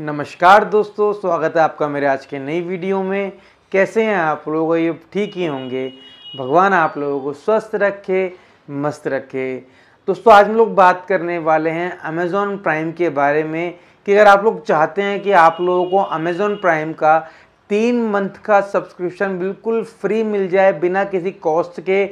नमस्कार दोस्तों स्वागत है आपका मेरे आज के नई वीडियो में कैसे हैं आप लोग ये ठीक ही होंगे भगवान आप लोगों को स्वस्थ रखे मस्त रखे दोस्तों आज हम लोग बात करने वाले हैं अमेज़ॉन प्राइम के बारे में कि अगर आप लोग चाहते हैं कि आप लोगों को अमेज़ॉन प्राइम का तीन मंथ का सब्सक्रिप्शन बिल्कुल फ्री मिल जाए बिना किसी कॉस्ट के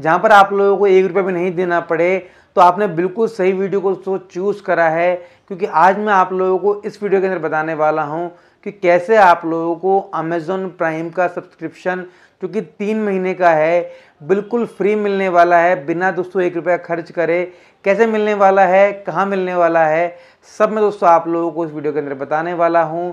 जहाँ पर आप लोगों को एक रुपये भी नहीं देना पड़े तो आपने बिल्कुल सही वीडियो को चूज़ करा है क्योंकि आज मैं आप लोगों को इस वीडियो के अंदर बताने वाला हूँ कि कैसे आप लोगों को अमेज़ोन प्राइम का सब्सक्रिप्शन जो कि तीन महीने का है बिल्कुल फ्री मिलने वाला है बिना दोस्तों एक रुपया खर्च करे कैसे मिलने वाला है कहाँ मिलने वाला है सब मैं दोस्तों आप लोगों को इस वीडियो के अंदर बताने वाला हूँ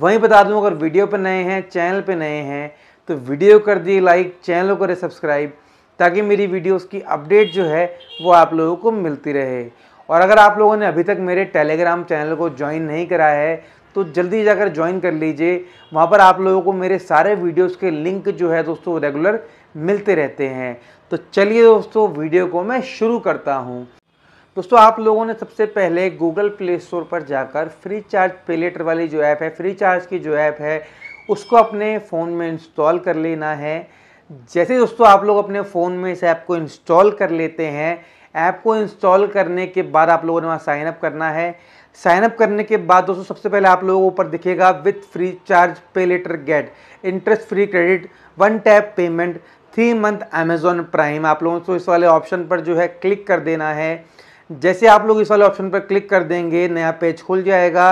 वहीं बता दूँ अगर वीडियो पर नए हैं चैनल पर नए हैं तो वीडियो कर दिए लाइक चैनल करें सब्सक्राइब ताकि मेरी वीडियोस की अपडेट जो है वो आप लोगों को मिलती रहे और अगर आप लोगों ने अभी तक मेरे टेलीग्राम चैनल को ज्वाइन नहीं करा है तो जल्दी जाकर ज्वाइन कर लीजिए वहाँ पर आप लोगों को मेरे सारे वीडियोस के लिंक जो है दोस्तों रेगुलर मिलते रहते हैं तो चलिए दोस्तों वीडियो को मैं शुरू करता हूँ दोस्तों आप लोगों ने सबसे पहले गूगल प्ले स्टोर पर जाकर फ्री चार्ज पे लेटर वाली जो ऐप है फ्री चार्ज की जो ऐप है उसको अपने फ़ोन में इंस्टॉल कर लेना है जैसे दोस्तों आप लोग अपने फ़ोन में इस ऐप को इंस्टॉल कर लेते हैं ऐप को इंस्टॉल करने के बाद आप लोगों ने वहाँ साइनअप करना है साइनअप करने के बाद दोस्तों सबसे पहले आप लोगों को ऊपर दिखेगा with Freecharge pay later get interest free credit one tap payment three month Amazon Prime आप लोगों को इस वाले ऑप्शन पर जो है क्लिक कर देना है जैसे आप लोग इस वाले ऑप्शन पर क्लिक कर देंगे नया पेज खुल जाएगा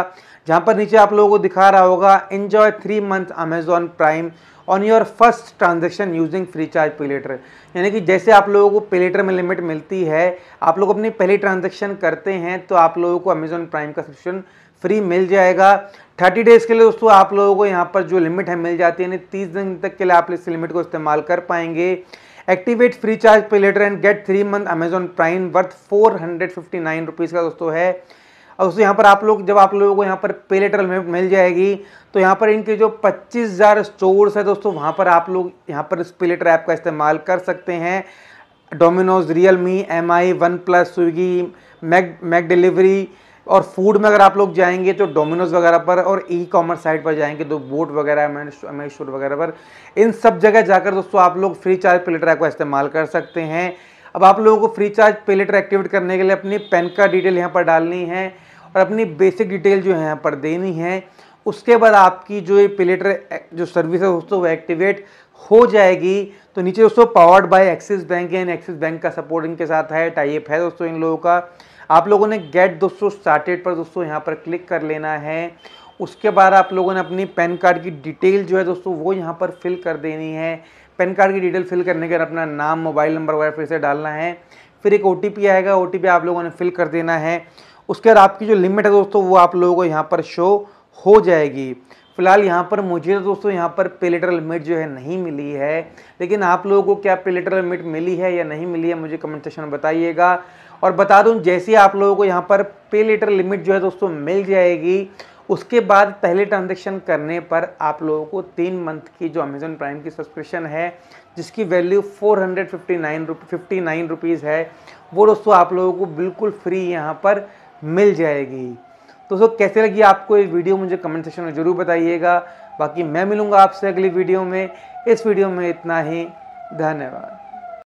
जहाँ पर नीचे आप लोगों को दिखा रहा होगा enjoy three month Amazon Prime on your first transaction using Freecharge pay later यानी कि जैसे आप लोगों को पे लेटर में लिमिट मिलती है आप लोग अपनी पहली ट्रांजेक्शन करते हैं तो आप लोगों को अमेजोन प्राइम का सब्सक्रिप्शन फ्री मिल जाएगा थर्टी डेज़ के लिए दोस्तों आप लोगों को यहाँ पर जो लिमिट है मिल जाती है यानी तीस दिन तक के लिए आप इस लिमिट को इस्तेमाल कर पाएंगे activate Freecharge pay later and get three month Amazon Prime worth four hundred fifty nine rupees का दोस्तों है और उससे यहाँ पर आप लोग जब आप लोगों को यहाँ पर पे लेटर मिल जाएगी तो यहाँ पर इनके जो पच्चीस हज़ार स्टोर्स है दोस्तों वहाँ पर आप लोग यहाँ पर इस पे लेटर ऐप का इस्तेमाल कर सकते हैं Domino's Realme M I OnePlus Swiggy Mac Mac delivery और फूड में अगर आप लोग जाएंगे तो डोमिनोज वगैरह पर और ई कॉमर्स साइट पर जाएंगे तो बोट वगैरह मेश वगैरह पर इन सब जगह जाकर दोस्तों आप लोग फ्री चार्ज प्लेटर ऐप का इस्तेमाल कर सकते हैं अब आप लोगों को Freecharge pay later activate करने के लिए अपनी पेन का डिटेल यहाँ पर डालनी है और अपनी बेसिक डिटेल जो है यहाँ पर देनी है उसके बाद आपकी जो ये पेलेटर जो सर्विस है दोस्तों वो एक्टिवेट हो जाएगी तो नीचे दोस्तों powered by Axis Bank and Axis Bank का सपोर्ट इनके साथ है टाइप है दोस्तों इन लोगों का आप लोगों ने गेट दोस्तों स्टार्टेड पर दोस्तों यहाँ पर क्लिक कर लेना है उसके बाद आप लोगों ने अपनी पैन कार्ड की डिटेल जो है दोस्तों वो यहाँ पर फिल कर देनी है पैन कार्ड की डिटेल फिल करने के बाद अपना नाम मोबाइल नंबर वगैरह फिर से डालना है फिर एक ओ आएगा ओ आप लोगों ने फिल कर देना है उसके बाद आपकी जो लिमिट है दोस्तों वो आप लोगों को यहाँ पर शो हो जाएगी फिलहाल यहाँ पर मुझे तो दोस्तों यहाँ पर पेलेटर लिमिट जो है नहीं मिली है लेकिन आप लोगों को क्या पेलेटर लिमिट मिली है या नहीं मिली है मुझे कमेंट सेक्शन में बताइएगा और बता दूँ जैसे आप लोगों को यहाँ पर पेलेटर लिमिट जो है दोस्तों मिल जाएगी उसके बाद पहले ट्रांजेक्शन करने पर आप लोगों को तीन मंथ की जो अमेज़न प्राइम की सब्सक्रिप्शन है जिसकी value four hundred fifty nine fifty nine rupees है वो दोस्तों आप लोगों को बिल्कुल फ्री यहाँ पर मिल जाएगी तो दोस्तों कैसे लगी आपको ये वीडियो मुझे कमेंट सेक्शन में ज़रूर बताइएगा बाकी मैं मिलूँगा आपसे अगली वीडियो में इस वीडियो में इतना ही धन्यवाद